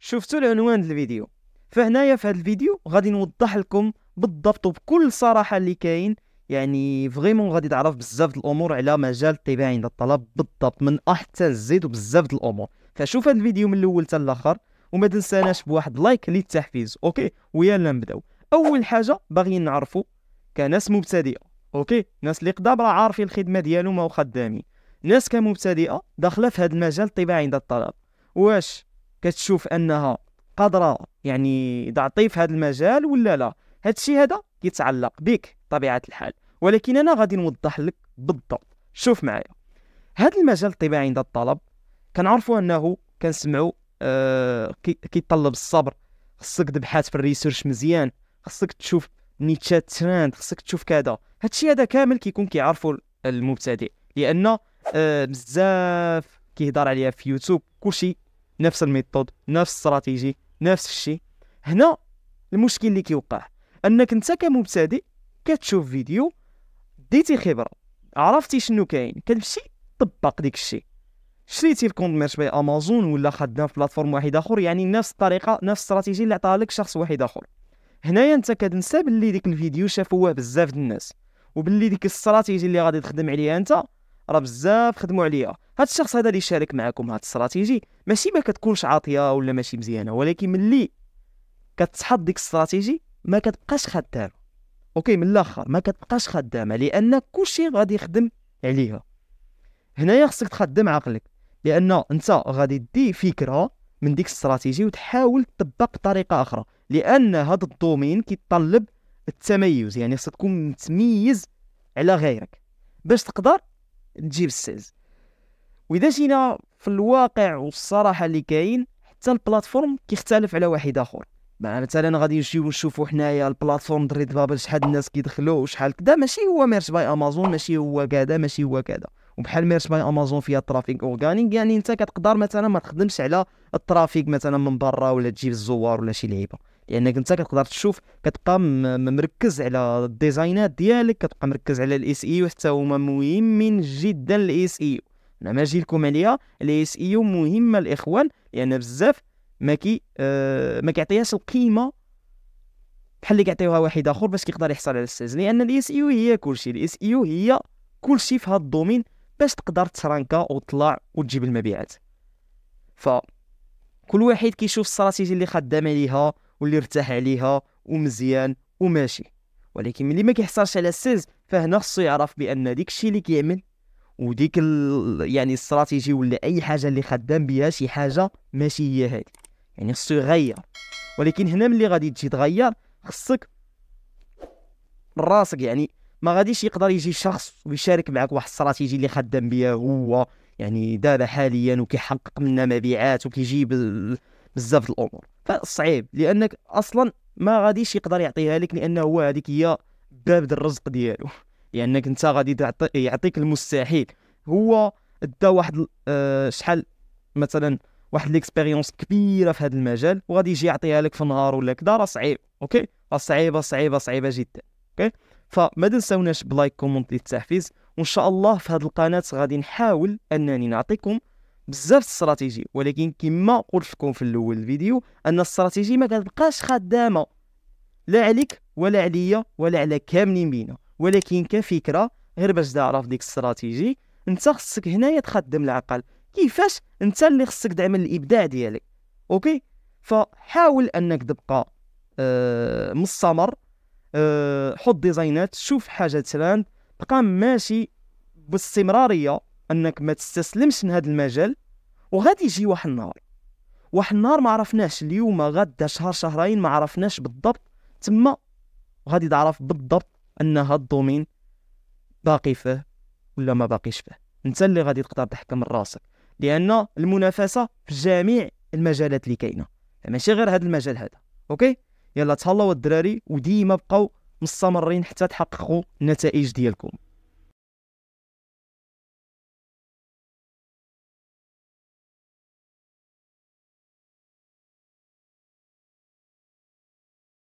شفتوا العنوان الفيديو فهنايا في هذا الفيديو غادي نوضح لكم بالضبط وبكل صراحه اللي كاين يعني فريمون غادي تعرف بزاف الامور على مجال الطباعه عند الطلب بالضبط من ا حتى الزيد وبزاف الامور فشوف هذا الفيديو من الاول حتى الاخر وما تنساناش بواحد لايك للتحفيز اوكي ويلا نبداو اول حاجه باغيين نعرفوا كناس مبتدئه اوكي ناس اللي قدام راه عارفين الخدمه ديالهم او خدامين ناس كمبتدئه داخله في هذا المجال الطباعه عند الطلب واش كتشوف انها قادره يعني تعطي في هذا المجال ولا لا هذا الشيء هذا كيتعلق بك طبيعه الحال ولكن انا غادي نوضح لك بالضبط شوف معايا هذا المجال الطباعي عند الطلب كنعرفوا انه كنسمعوا آه كيتطلب الصبر خصك تبحث في الريسيرش مزيان خصك تشوف نيتشات ترند خصك تشوف كذا هادشي هذا كامل كيكون كيعرفوا المبتدئ لان آه بزاف كيهضر عليها في يوتيوب كلشي نفس الميثود نفس الاستراتيجي نفس الشيء هنا المشكل اللي كيوقع انك انت كمبتدئ كتشوف فيديو ديتي خبره عرفتي شنو كاين كتمشي طبق ديك الشيء شريتي الكونت ميرش باي امازون ولا خدام في بلاتفورم واحد اخر يعني نفس الطريقه نفس الاستراتيجي اللي عطاها لك شخص واحد اخر هنايا انت كتنسى باللي ديك الفيديو شافوه بزاف د الناس وباللي ديك الاستراتيجي اللي غادي تخدم عليها انت راه بزاف خدموا عليها هاد الشخص هذا اللي شارك معكم هاد الاستراتيجي ماشي ما كتكونش عاطيه ولا ماشي مزيانه ولكن ملي كتحط ديك الاستراتيجي ما كتبقاش خدامه اوكي من الاخر ما كتبقاش خدامه لان كلشي غادي يخدم عليها هنايا خصك تخدم عقلك لان انت غادي دي فكره من ديك الاستراتيجي وتحاول تطبق بطريقه اخرى لان هذا الدومين كيتطلب التميز يعني خصك تكون متميز على غيرك باش تقدر تجيب السيز واذا جينا في الواقع والصراحه اللي كاين حتى البلاتفورم كيختلف على واحد اخر مثلا غادي نجيو نشوفوا حنايا البلاتفورم دريد بابل شحال الناس كيدخلوا وشحال كذا ماشي هو ميرش باي امازون ماشي هو كذا ماشي هو كذا وبحال ميرش باي امازون فيها الترافيك اورغانيك يعني انت كتقدر مثلا ما تخدمش على الترافيك مثلا من برا ولا تجيب الزوار ولا شي لعيبه لانك انت كتقدر تشوف كتبقى مركز على الديزاينات ديالك كتبقى مركز على الاس اي e حتى هما مهمين جدا الاس اي لا ما جيلكم عليها الاي اس اي مهمه الاخوان لان يعني بزاف ما كي آه ما كيعطيهاش القيمه بحال اللي كيعطيوها واحد اخر باش كيقدر يحصل على السيز لان الاي اس اي e هي كلشي الاي اس اي e هي كلشي في هذا الدومين باش تقدر ترانكا وتطلع وتجيب المبيعات ف كل واحد كيشوف الاستراتيجي اللي خدام عليها واللي ارتاح عليها ومزيان وماشي ولكن ملي ما كيحصلش على السيز فهنا خصو يعرف بان داكشي اللي كيعمل وديك ال... يعني الاستراتيجي ولا اي حاجه اللي خدام بها شي حاجه ماشي هي هذه يعني خصو يغير ولكن هنا ملي غادي تجي تغير خصك راسك يعني ما غاديش يقدر يجي شخص ويشارك معك واحد الاستراتيجي اللي خدام بها هو يعني دابا حاليا وكيحقق منا مبيعات وكيجيب بزاف الامور فصعيب لانك اصلا ما غاديش يقدر يعطيها لك لانه هو هذيك هي باب الرزق ديالو لانك انت غادي يعطيك المستحيل هو دا واحد آه، شحال مثلا واحد ليكسبيريونس كبيره في هذا المجال وغادي يجي يعطيها لك في نهار ولا كذا راه صعيب اوكي راه صعيبه صعيبه صعيبه جدا اوكي فما تنساوناش بلايك كومنت للتحفيز وان شاء الله في هذه القناه غادي نحاول انني نعطيكم بزاف استراتيجي ولكن كما قلت لكم في الاول الفيديو ان الاستراتيجي ما كتبقاش خدامه لا عليك ولا عليا ولا على كاملين بينا ولكن كفكره غير باش تعرف ديك الاستراتيجي انت خصك هنايا تخدم العقل كيفاش انت اللي خصك تعمل الابداع ديالك اوكي فحاول انك تبقى أه مستمر أه حط ديزاينات شوف حاجه تراند بقى ماشي باستمراريه انك ما تستسلمش من هذا المجال وغادي يجي واحد النهار واحد النهار ما عرفناش اليوم غدا شهر شهرين ما عرفناش بالضبط تما غادي تعرف بالضبط ان الدومين باقي فيه ولا ما باقيش فيه انت اللي غادي تقدر تحكم راسك لان المنافسه في جميع المجالات اللي كاينه يعني ماشي غير هذا المجال هذا اوكي يلا تهلاو الدراري وديما بقاو مستمرين حتى تحققوا النتائج ديالكم